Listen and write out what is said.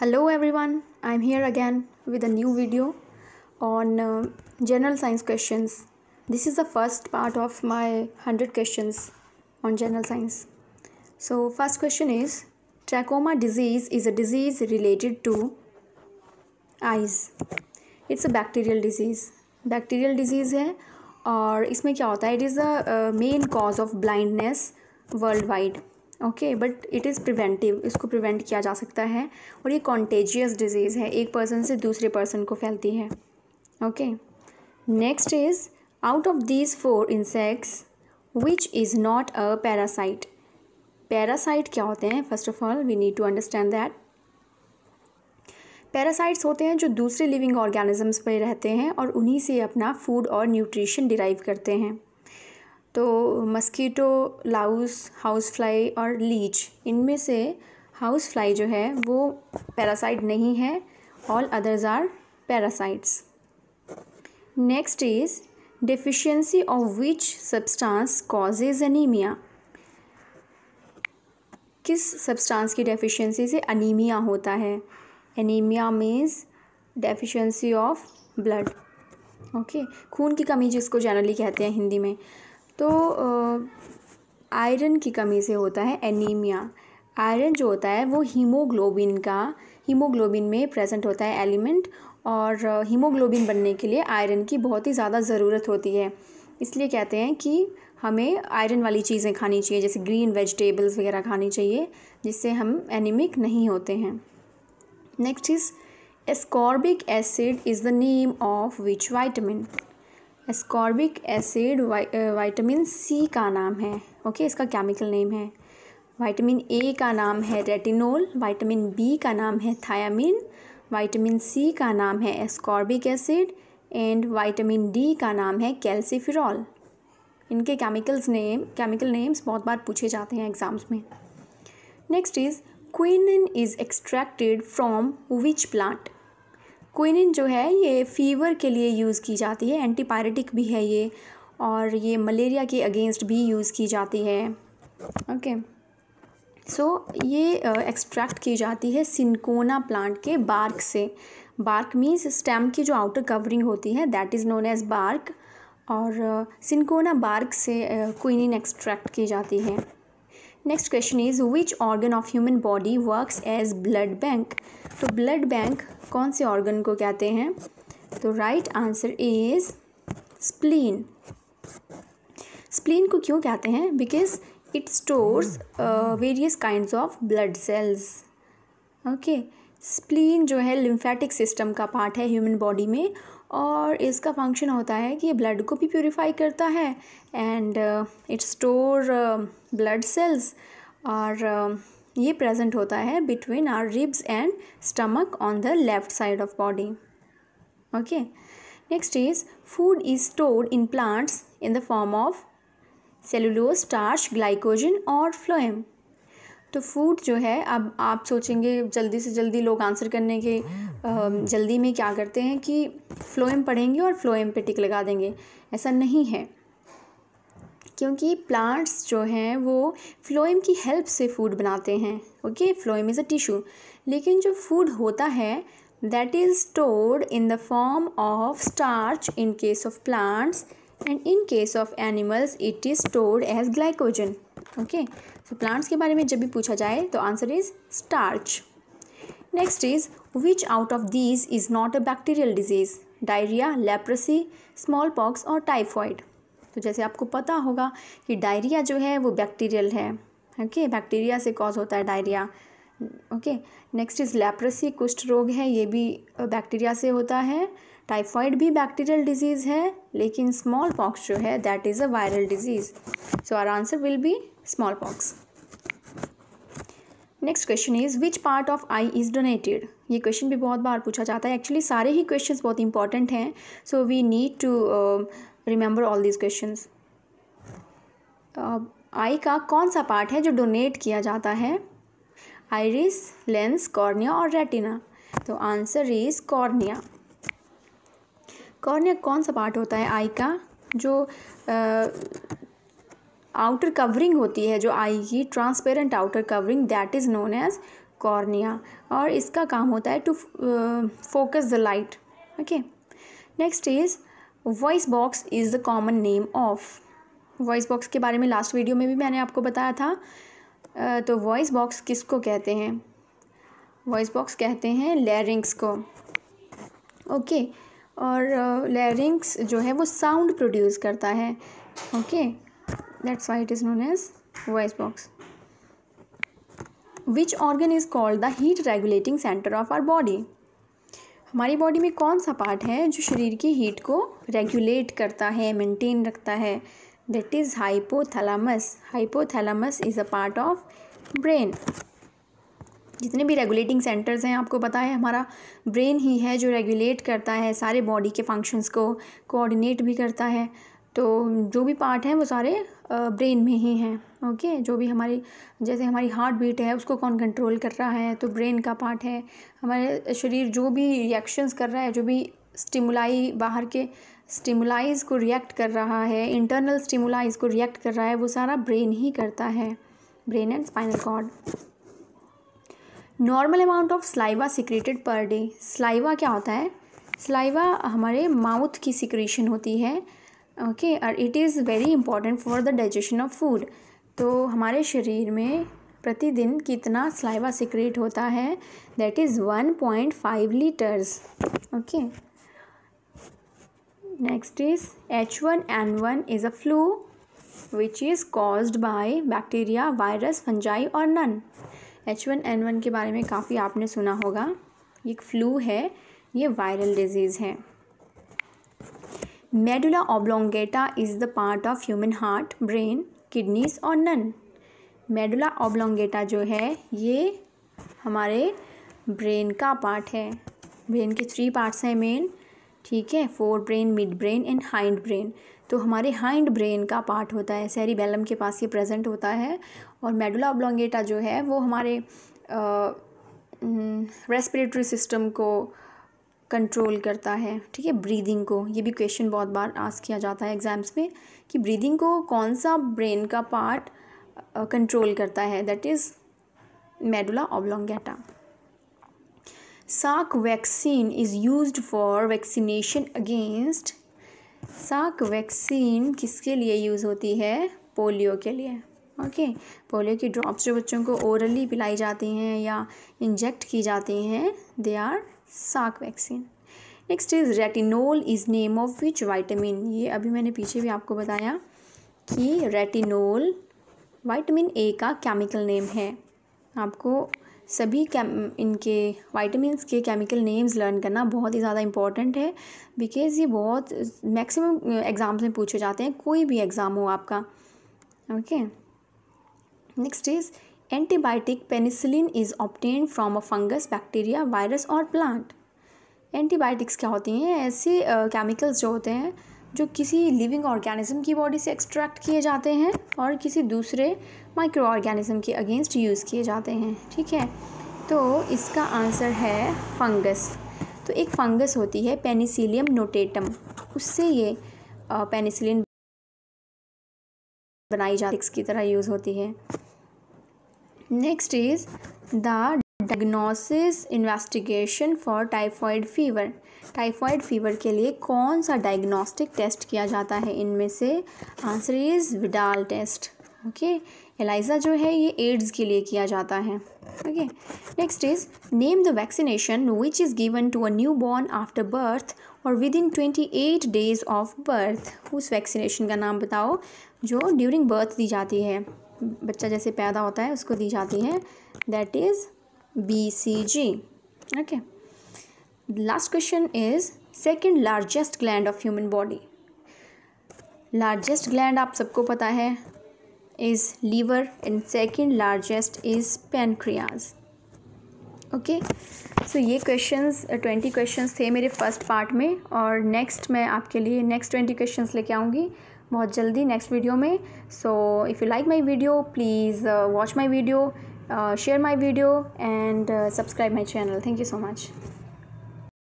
hello everyone i'm here again with a new video on uh, general science questions this is the first part of my 100 questions on general science so first question is trachoma disease is a disease related to eyes it's a bacterial disease bacterial disease है और इसमें क्या होता है it is the uh, main cause of blindness worldwide okay but it is preventive इसको prevent किया जा सकता है और ये कॉन्टेजियस डिजीज़ है एक पर्सन से दूसरे पर्सन को फैलती है okay next is out of these four insects which is not a parasite parasite क्या होते हैं first of all we need to understand that parasites होते हैं जो दूसरे लिविंग ऑर्गेनिजम्स पर रहते हैं और उन्हीं से अपना फूड और न्यूट्रिशन डिराइव करते हैं तो मस्कीटो लाउस हाउस फ्लाई और लीच इनमें से हाउस फ्लाई जो है वो पैरासाइट नहीं है all others are parasites next is deficiency of which substance causes anaemia किस सब्सटेंस की डेफिशिएंसी से अनीमिया होता है anaemia means deficiency of blood okay खून की कमी जिसको जनरली कहते हैं हिंदी में तो आयरन की कमी से होता है एनीमिया आयरन जो होता है वो हीमोग्लोबिन का हीमोग्लोबिन में प्रेजेंट होता है एलिमेंट और हीमोग्लोबिन बनने के लिए आयरन की बहुत ही ज़्यादा ज़रूरत होती है इसलिए कहते हैं कि हमें आयरन वाली चीज़ें खानी चाहिए जैसे ग्रीन वेजिटेबल्स वगैरह खानी चाहिए जिससे हम एनीमिक नहीं होते हैं next is ascorbic acid is the name of which vitamin ascorbic acid vitamin C का नाम है ओके इसका केमिकल नेम है वाइटामिन ए का नाम है रेटिनोल वाइटामिन बी का नाम है थायामिन वाइटामिन सी का नाम है ascorbic acid and vitamin D का नाम है कैल्सिफिरॉल इनके केमिकल्स नेम केमिकल नेम्स बहुत बार पूछे जाते हैं एग्ज़ाम्स में next is quinine is extracted from which plant quinine जो है ये फ़ीवर के लिए यूज़ की जाती है एंटीपायरेटिक भी है ये और ये मलेरिया के अगेंस्ट भी यूज़ की जाती है ओके सो so, ये एक्सट्रैक्ट uh, की जाती है सिंकोना प्लांट के बार्क से बार्क मीन्स स्टेम की जो आउटर कवरिंग होती है that is known as bark और uh, सिंकोना बार्क से क्विनिन uh, एक्सट्रैक्ट की जाती है next question is which organ of human body works as blood bank तो ब्लड बैंक कौन से ऑर्गन को कहते हैं तो right answer is spleen spleen को क्यों कहते हैं because it stores various kind of blood cells okay spleen जो है लिम्फेटिक सिस्टम का पार्ट है ह्यूमन बॉडी में और इसका फंक्शन होता है कि ब्लड को भी प्योरीफाई करता है and it store blood cells और uh, ये प्रेजेंट होता है between our ribs and stomach on the left side of body okay next is food is stored in plants in the form of cellulose starch glycogen और phloem तो food जो है अब आप सोचेंगे जल्दी से जल्दी लोग आंसर करने के जल्दी में क्या करते हैं कि फ्लोएम पढ़ेंगे और फ्लोएम पे टिक लगा देंगे ऐसा नहीं है क्योंकि प्लांट्स जो हैं वो फ्लोएम की हेल्प से फूड बनाते हैं okay phloem is a tissue लेकिन जो फूड होता है that is stored in the form of starch in case of plants and in case of animals it is stored as glycogen okay तो plants के बारे में जब भी पूछा जाए तो answer is starch next is which out of these is not a bacterial disease diarrhoea leprosy smallpox और टाइफॉइड तो जैसे आपको पता होगा कि डायरिया जो है वो बैक्टीरियल है ओके okay? बैक्टीरिया से कॉज होता है diarrhoea okay next is leprosy कुष्ठ रोग है ये भी बैक्टीरिया से होता है टाइफॉइड भी बैक्टीरियल डिजीज़ है लेकिन स्मॉल पॉक्स जो है that is a viral disease so our answer will be smallpox next question is which part of eye is donated ये क्वेश्चन भी बहुत बार पूछा जाता है एक्चुअली सारे ही क्वेश्चन बहुत इंपॉर्टेंट हैं so we need to remember all these question eye का कौन सा पार्ट है जो डोनेट किया जाता है आइरिस लेंस कॉर्निया और रेटिना तो आंसर इज कॉर्निया कॉर्निया कौन सा पार्ट होता है आई का जो आ, आउटर कवरिंग होती है जो आई की transparent outer covering that is known as cornea और इसका काम होता है to focus the light okay next is voice box is the common name of voice box के बारे में लास्ट वीडियो में भी मैंने आपको बताया था तो वॉइस बॉक्स किसको कहते हैं वॉइस बॉक्स कहते हैं लेरिंग्स को ओके okay. और लैरिंग्स जो है वो साउंड प्रोड्यूस करता है okay that's why it is known as voice box which organ is called the heat regulating centre of our body हमारी बॉडी में कौन सा पार्ट है जो शरीर की हीट को रेगुलेट करता है मेंटेन रखता है that is hypothalamus hypothalamus is a part of brain जितने भी रेगुलेटिंग सेंटर्स हैं आपको पता है हमारा ब्रेन ही है जो रेगुलेट करता है सारे बॉडी के फंक्शंस को कोऑर्डिनेट भी करता है तो जो भी पार्ट हैं वो सारे ब्रेन में ही हैं ओके जो भी हमारी जैसे हमारी हार्ट बीट है उसको कौन कंट्रोल कर रहा है तो ब्रेन का पार्ट है हमारे शरीर जो भी रिएक्शंस कर रहा है जो भी स्टिमुलाई बाहर के स्टिमुलाइज को रिएक्ट कर रहा है इंटरनल स्टिमुलाइज को रिएक्ट कर रहा है वो सारा ब्रेन ही करता है brain and spinal cord normal amount of saliva secreted per day saliva क्या होता है स्लाइवा हमारे माउथ की सिक्रेशन होती है ओके और it is very important for the digestion of food तो हमारे शरीर में प्रतिदिन कितना स्लाइवा सिक्रेट होता है that is one point five litres okay next is H one N one is a flu which is caused by bacteria virus fungi और none H one N one के बारे में काफ़ी आपने सुना होगा ये फ्लू है ये वायरल डिजीज़ है medulla oblongata is the part of human heart brain kidneys और नन मेडुला ओब्लोंगेटा जो है ये हमारे ब्रेन का पार्ट है ब्रेन के थ्री पार्ट्स हैं मेन ठीक है forebrain midbrain and hindbrain तो हमारे हाइंड ब्रेन का पार्ट होता है बैलम के पास ये प्रेजेंट होता है और मेडुला ऑब्लोंगेटा जो है वो हमारे रेस्पिरेटरी सिस्टम को कंट्रोल करता है ठीक है ब्रीदिंग को ये भी क्वेश्चन बहुत बार आस्क किया जाता है एग्ज़ाम्स में कि ब्रीदिंग को कौन सा ब्रेन का पार्ट कंट्रोल करता है that is medulla oblongata sark vaccine is used for vaccination against Salk vaccine किसके लिए यूज़ होती है पोलियो के लिए ओके okay. पोलियो की ड्रॉप्स जो बच्चों को ओरली पिलाई जाती हैं या इंजेक्ट की जाती हैं they are Salk vaccine next is retinol is name of which vitamin ये अभी मैंने पीछे भी आपको बताया कि रेटिनोल वाइटामिन ए का केमिकल नेम है आपको सभी कैम इनके वाइटमिनस के केमिकल नेम्स लर्न करना बहुत ही ज़्यादा इंपॉर्टेंट है बिकॉज़ ये बहुत मैक्सिमम एग्ज़ाम्स uh, में पूछे जाते हैं कोई भी एग्ज़ाम हो आपका okay next is antibiotic penicillin is obtain from a fungus bacteria virus और प्लांट एंटीबायोटिक्स क्या होती हैं ऐसे केमिकल्स uh, जो होते हैं जो किसी लिविंग ऑर्गेनिज्म की बॉडी से एक्सट्रैक्ट किए जाते हैं और किसी दूसरे माइक्रो ऑर्गेनिज्म के अगेंस्ट यूज़ किए जाते हैं ठीक है तो इसका आंसर है फंगस तो एक फंगस होती है पेनिसिलियम नोटेटम उससे ये पेनिसिलिन बनाई जाती की तरह यूज़ होती है next is the diagnosis investigation for typhoid fever typhoid fever के लिए कौन सा डायग्नोस्टिक टेस्ट किया जाता है इनमें से answer is Widal test okay ELISA जो है ये एड्स के लिए किया जाता है okay next is name the vaccination which is given to a newborn after birth और within twenty eight days of birth उस वैक्सीनेशन का नाम बताओ जो ड्यूरिंग बर्थ दी जाती है बच्चा जैसे पैदा होता है उसको दी जाती है that is BCG. Okay. The last question is second largest gland of human body. Largest gland आप सबको पता है is liver and second largest is pancreas. Okay okay? So so, ये क्वेश्चंस ट्वेंटी क्वेश्चंस थे मेरे फर्स्ट पार्ट में और next मैं आपके लिए नेक्स्ट ट्वेंटी क्वेश्चंस लेके आऊँगी बहुत जल्दी नेक्स्ट वीडियो में so if you like my video please watch my video Uh, share my video and uh, subscribe my channel thank you so much